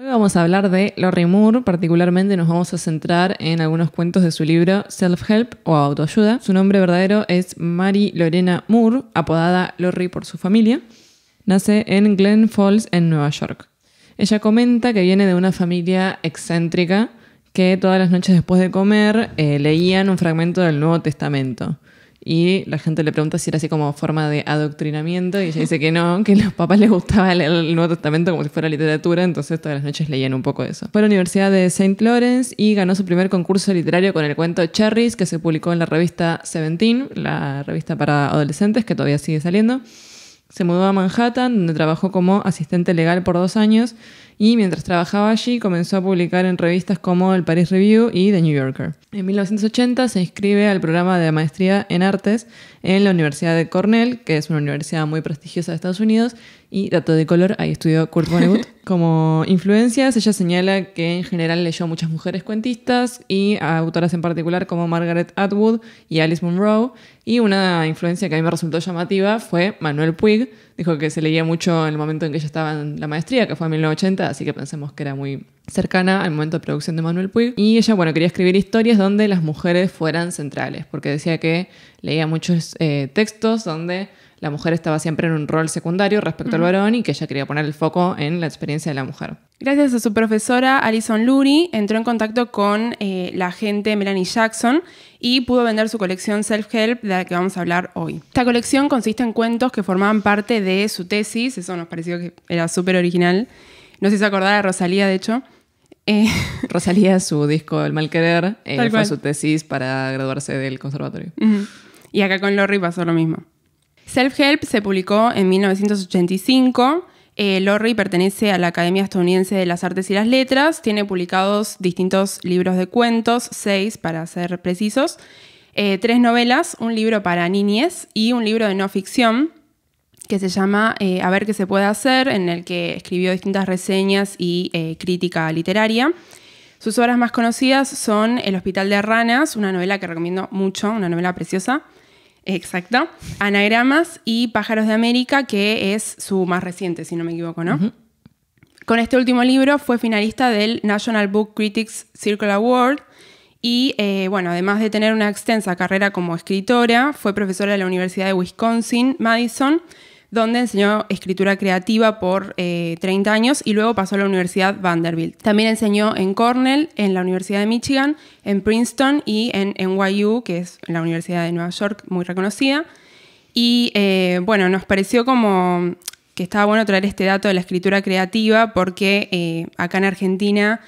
Hoy vamos a hablar de Lori Moore, particularmente nos vamos a centrar en algunos cuentos de su libro Self-Help o Autoayuda. Su nombre verdadero es Mary Lorena Moore, apodada Lori por su familia. Nace en Glen Falls, en Nueva York. Ella comenta que viene de una familia excéntrica que todas las noches después de comer eh, leían un fragmento del Nuevo Testamento. Y la gente le pregunta si era así como forma de adoctrinamiento y ella dice que no, que a los papás les gustaba leer el Nuevo Testamento como si fuera literatura, entonces todas las noches leían un poco eso. Fue a la Universidad de St. Lawrence y ganó su primer concurso literario con el cuento Cherries, que se publicó en la revista Seventeen, la revista para adolescentes que todavía sigue saliendo. Se mudó a Manhattan, donde trabajó como asistente legal por dos años y mientras trabajaba allí comenzó a publicar en revistas como el Paris Review y The New Yorker. En 1980 se inscribe al programa de maestría en artes en la Universidad de Cornell, que es una universidad muy prestigiosa de Estados Unidos, y dato de color, ahí estudió Kurt Vonnegut. Como influencias, ella señala que en general leyó muchas mujeres cuentistas y a autoras en particular como Margaret Atwood y Alice Munro, y una influencia que a mí me resultó llamativa fue Manuel Puig, Dijo que se leía mucho en el momento en que ella estaba en la maestría, que fue en 1980, así que pensemos que era muy cercana al momento de producción de Manuel Puig. Y ella, bueno, quería escribir historias donde las mujeres fueran centrales, porque decía que leía muchos eh, textos donde la mujer estaba siempre en un rol secundario respecto al varón y que ella quería poner el foco en la experiencia de la mujer. Gracias a su profesora Alison Lurie entró en contacto con eh, la agente Melanie Jackson y pudo vender su colección Self-Help, de la que vamos a hablar hoy. Esta colección consiste en cuentos que formaban parte de su tesis, eso nos pareció que era súper original. No si hizo acordar a Rosalía, de hecho. Eh, Rosalía, su disco El Mal Querer, eh, fue su tesis para graduarse del conservatorio. Y acá con Lori pasó lo mismo. Self-Help se publicó en 1985 eh, Lorry pertenece a la Academia Estadounidense de las Artes y las Letras, tiene publicados distintos libros de cuentos, seis para ser precisos, eh, tres novelas, un libro para niñez y un libro de no ficción que se llama eh, A ver qué se puede hacer, en el que escribió distintas reseñas y crítica literaria. Sus obras más conocidas son El Hospital de Ranas, una novela que recomiendo mucho, una novela preciosa, Exacto. Anagramas y Pájaros de América, que es su más reciente, si no me equivoco, ¿no? Con este último libro fue finalista del National Book Critics Circle Award y, eh, bueno, además de tener una extensa carrera como escritora, fue profesora de la Universidad de Wisconsin, Madison, donde enseñó escritura creativa por 30 eh, años y luego pasó a la Universidad Vanderbilt. También enseñó en Cornell, en la Universidad de Michigan, en Princeton y en NYU, que es la Universidad de Nueva York muy reconocida. Y eh, bueno, nos pareció como que estaba bueno traer este dato de la escritura creativa porque eh, acá en Argentina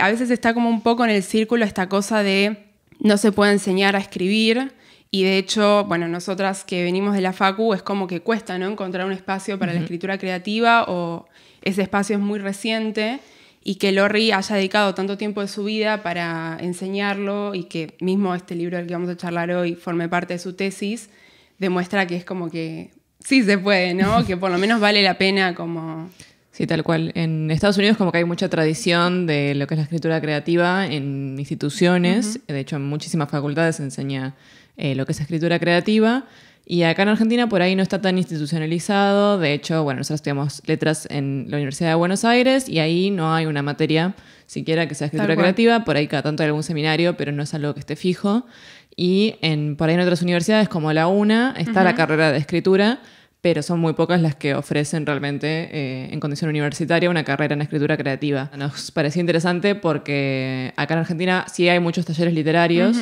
a veces está como un poco en el círculo esta cosa de no se puede enseñar a escribir. Y de hecho, bueno, nosotras que venimos de la Facu es como que cuesta ¿no? encontrar un espacio para la escritura creativa o ese espacio es muy reciente y que Lori haya dedicado tanto tiempo de su vida para enseñarlo y que mismo este libro del que vamos a charlar hoy forme parte de su tesis, demuestra que es como que sí se puede, ¿no? que por lo menos vale la pena como... Sí, tal cual. En Estados Unidos como que hay mucha tradición de lo que es la escritura creativa en instituciones, de hecho en muchísimas facultades se enseña eh, lo que es escritura creativa. Y acá en Argentina por ahí no está tan institucionalizado. De hecho, bueno, nosotros estudiamos letras en la Universidad de Buenos Aires y ahí no hay una materia siquiera que sea escritura creativa. Por ahí cada tanto hay algún seminario, pero no es algo que esté fijo. Y en, por ahí en otras universidades como la UNA está la carrera de escritura, pero son muy pocas las que ofrecen realmente eh, en condición universitaria una carrera en escritura creativa. Nos pareció interesante porque acá en Argentina sí hay muchos talleres literarios.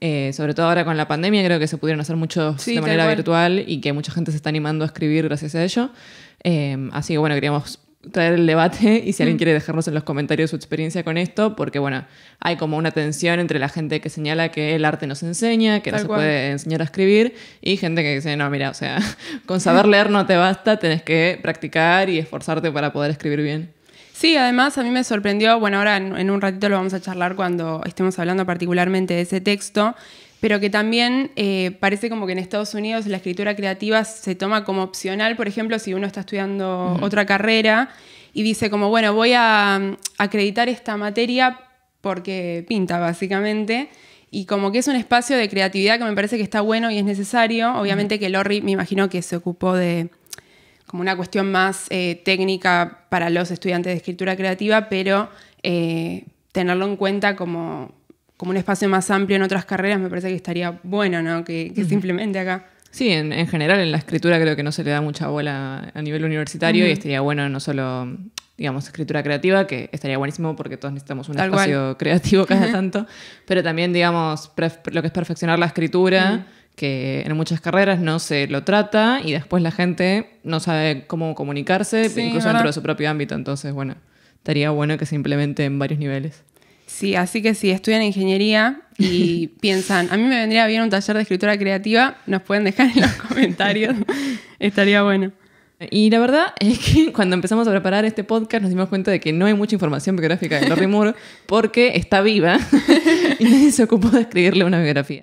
Eh, sobre todo ahora con la pandemia, creo que se pudieron hacer muchos de manera virtual y que mucha gente se está animando a escribir gracias a ello. Eh, así que bueno, queríamos traer el debate y si alguien mm. quiere dejarnos en los comentarios su experiencia con esto, porque bueno, hay como una tensión entre la gente que señala que el arte nos enseña, que no se puede enseñar a escribir, y gente que dice, no, mira, o sea, con saber leer no te basta, tenés que practicar y esforzarte para poder escribir bien. Sí, además a mí me sorprendió, bueno, ahora en un ratito lo vamos a charlar cuando estemos hablando particularmente de ese texto, pero que también eh, parece como que en Estados Unidos la escritura creativa se toma como opcional, por ejemplo, si uno está estudiando otra carrera y dice como, bueno, voy a mm, acreditar esta materia porque pinta, básicamente. Y como que es un espacio de creatividad que me parece que está bueno y es necesario. Obviamente que Lori me imagino que se ocupó de como una cuestión más eh, técnica para los estudiantes de escritura creativa, pero eh, tenerlo en cuenta como como un espacio más amplio en otras carreras, me parece que estaría bueno, ¿no? Que, simplemente se implemente acá. Sí, en, general en la escritura creo que no se le da mucha bola a nivel universitario y estaría bueno no solo, digamos, escritura creativa, que estaría buenísimo porque todos necesitamos un espacio creativo cada tanto, pero también, digamos, lo que es perfeccionar la escritura que en muchas carreras no se lo trata y después la gente no sabe cómo comunicarse, incluso dentro de su propio ámbito. Entonces, bueno, estaría bueno que se implemente en varios niveles. Sí, así que si estudian ingeniería y piensan, a mí me vendría bien un taller de escritura creativa, nos pueden dejar en los comentarios. Estaría bueno. Y la verdad es que cuando empezamos a preparar este podcast nos dimos cuenta de que no hay mucha información biográfica de Lori Moore porque está viva y nadie se ocupó de escribirle una biografía.